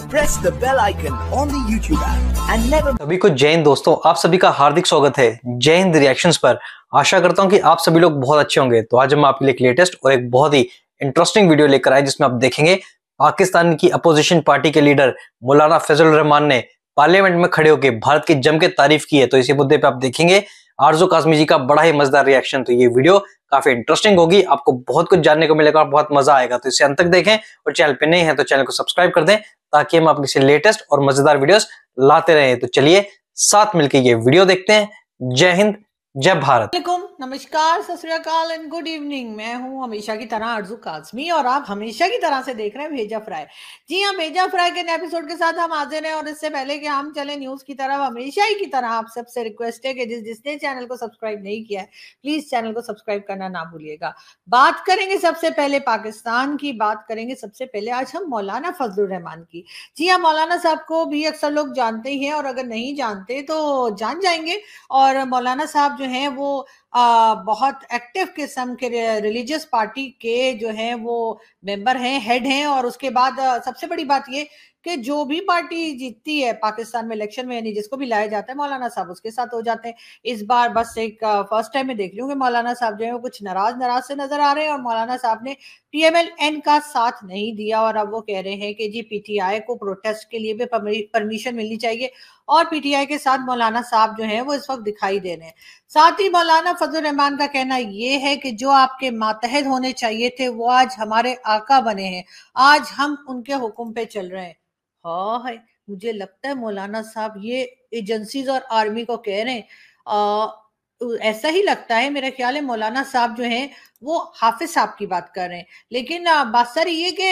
press the bell icon on the end never सभी को जय हिंद दोस्तों आप सभी का हार्दिक स्वागत है जय हिंद रिएक्शंस पर आशा करता हूं कि आप सभी लोग बहुत अच्छे होंगे तो आज हम आपके लिए एक लेटेस्ट और एक बहुत ही इंटरेस्टिंग वीडियो लेकर आए जिसमें आप देखेंगे पाकिस्तान की अपोजिशन पार्टी के लीडर मौलाना फैजल रहमान ने पार्लियामेंट में खड़े होकर भारत की जम के तारीफ की है तो इसी मुद्दे पर आप देखेंगे आरजू काजमी जी का बड़ा ही मजेदार रिएक्शन तो ये वीडियो काफी इंटरेस्टिंग होगी आपको बहुत कुछ जानने को मिलेगा और बहुत मजा आएगा तो इसे अंत तक देखें और चैनल पे नहीं है तो चैनल को सब्सक्राइब कर दें ताकि हम आपके लेटेस्ट और मजेदार वीडियो लाते रहे तो चलिए साथ मिलकर ये वीडियो देखते हैं जय हिंद जय भारत नमस्कार सतरियाकाल एंड गुड इवनिंग मैं हूं हमेशा की तरह अर्जु काजमी और आप हमेशा की तरह से देख रहे हैं भेजा फ्राई जी हाँ भेजा फ्राई के एपिसोड के साथ हम हाजिर हैं और इससे पहले कि हम चले न्यूज की तरफ हमेशा ही की तरह आप सबसे रिक्वेस्ट है कि जिस जिसने चैनल को सब्सक्राइब नहीं किया है प्लीज चैनल को सब्सक्राइब करना ना भूलिएगा बात करेंगे सबसे पहले पाकिस्तान की बात करेंगे सबसे पहले आज हम मौलाना फजलान रहमान की जी हाँ मौलाना साहब को भी अक्सर लोग जानते ही हैं और अगर नहीं जानते तो जान जाएंगे और मौलाना साहब जो है वो आ, बहुत एक्टिव किस्म के रिलीजियस पार्टी के जो हैं वो मेंबर हैं हेड हैं और उसके बाद सबसे बड़ी बात ये कि जो भी पार्टी जीतती है पाकिस्तान में इलेक्शन में यानी जिसको भी लाया जाता है मौलाना साहब उसके साथ हो जाते हैं इस बार बस एक फर्स्ट टाइम में देख रही हूँ कि मौलाना साहब जो है वो कुछ नाराज नाराज से नजर आ रहे हैं और मौलाना साहब ने पीएमएलएन का साथ नहीं दिया और अब वो कह रहे हैं कि जी पीटीआई को प्रोटेस्ट के लिए भी परमिशन मिलनी चाहिए और पीटीआई के साथ मौलाना साहब जो हैं वो इस वक्त दिखाई दे रहे हैं साथ ही मौलाना फजल रहमान का कहना ये है कि जो आपके मातहत होने चाहिए थे वो आज हमारे आका बने हैं आज हम उनके हुक्म पे चल रहे हैं हाँ है मुझे लगता है मौलाना साहब ये एजेंसीज और आर्मी को कह रहे हैं ऐसा ही लगता है मेरा ख्याल है मौलाना साहब जो हैं वो हाफिज साहब की बात कर रहे हैं लेकिन बात सर ये कि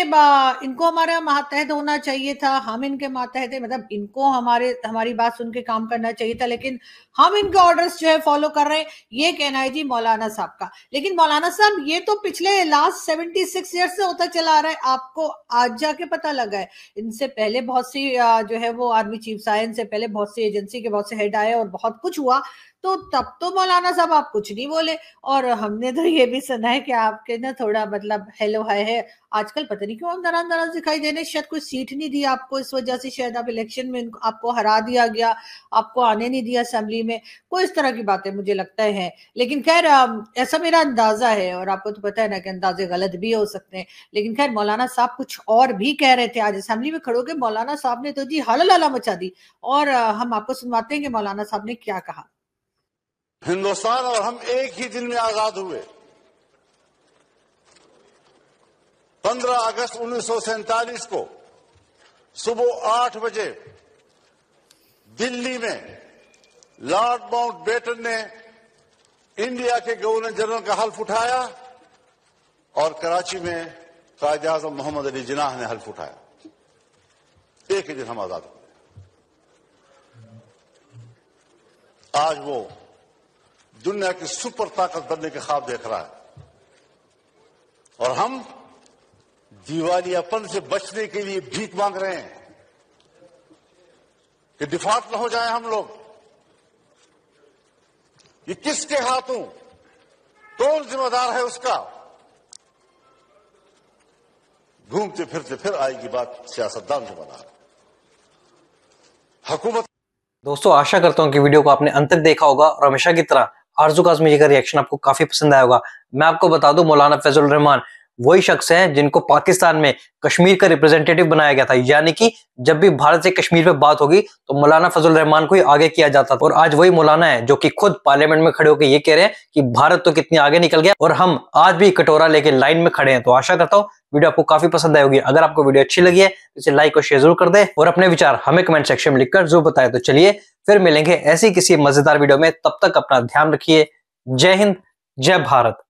इनको हमारा मातहत होना चाहिए था हम इनके मातहत मतलब इनको हमारे हमारी बात सुन के काम करना चाहिए था लेकिन हम इनके ऑर्डर्स जो है फॉलो कर रहे हैं ये कहना है जी मौलाना साहब का लेकिन मौलाना साहब ये तो पिछले लास्ट सेवेंटी सिक्स ईयर से होता चला आ रहा है आपको आज जाके पता लगा है इनसे पहले बहुत सी जो है वो आर्मी चीफ साइन से पहले बहुत सी एजेंसी के बहुत से हेड आए और बहुत कुछ हुआ तो तब तो मौलाना साहब आप कुछ नहीं बोले और हमने तो ये भी सुना है कि आपके ना थोड़ा मतलब हेलो हाय है आजकल पता नहीं क्यों दरान दराज दिखाई देने शायद कोई सीट नहीं दी आपको इस वजह से शायद आप इलेक्शन में आपको हरा दिया गया आपको आने नहीं दिया असम्बली में कोई इस तरह की बातें मुझे लगता है लेकिन खैर ऐसा मेरा अंदाजा है और आपको तो पता है ना कि अंदाजे गलत भी हो सकते हैं लेकिन खैर मौलाना साहब कुछ और भी कह रहे थे आज असम्बली में खड़ो के मौलाना साहब ने तो जी हल मचा दी और हम आपको सुनवाते हैं कि मौलाना साहब ने क्या कहा हिंदुस्तान और हम एक ही दिन में आजाद हुए 15 अगस्त उन्नीस को सुबह आठ बजे दिल्ली में लॉर्ड माउंट बेटन ने इंडिया के गवर्नर जनरल का हल्फ उठाया और कराची में कायद आजम मोहम्मद अली जिनाह ने हल्फ उठाया एक ही दिन हम आजाद हुए आज वो दुनिया की सुपर ताकत बनने के ख्वाब देख रहा है और हम दिवालियापन से बचने के लिए भीख मांग रहे हैं कि डिफॉल्ट न हो जाए हम लोग ये किसके हाथों कौन जिम्मेदार है उसका घूमते फिरते फिर आएगी बात सियासतदान जिम्मेदार हुकूमत दोस्तों आशा करता हूं कि वीडियो को आपने अंत तक देखा होगा और हमेशा की तरह आरजू जी का रिएक्शन आपको काफी पसंद आया होगा मैं आपको बता दू मौलाना फैजुलरहमान रहमान वही शख्स हैं जिनको पाकिस्तान में कश्मीर का रिप्रेजेंटेटिव बनाया गया था यानी कि जब भी भारत से कश्मीर पे बात होगी तो मौलाना फजल रहमान को ही आगे किया जाता था और आज वही मौलाना है जो कि खुद पार्लियामेंट में खड़े होकर ये कह रहे हैं कि भारत तो कितनी आगे निकल गया और हम आज भी कटोरा लेके लाइन में खड़े हैं तो आशा करता हूँ वीडियो आपको काफी पसंद आई होगी अगर आपको वीडियो अच्छी लगी है तो इसे लाइक और शेयर जरूर कर दे और अपने विचार हमें कमेंट सेक्शन में लिखकर जरूर बताए तो चलिए फिर मिलेंगे ऐसी किसी मजेदार वीडियो में तब तक अपना ध्यान रखिए जय हिंद जय भारत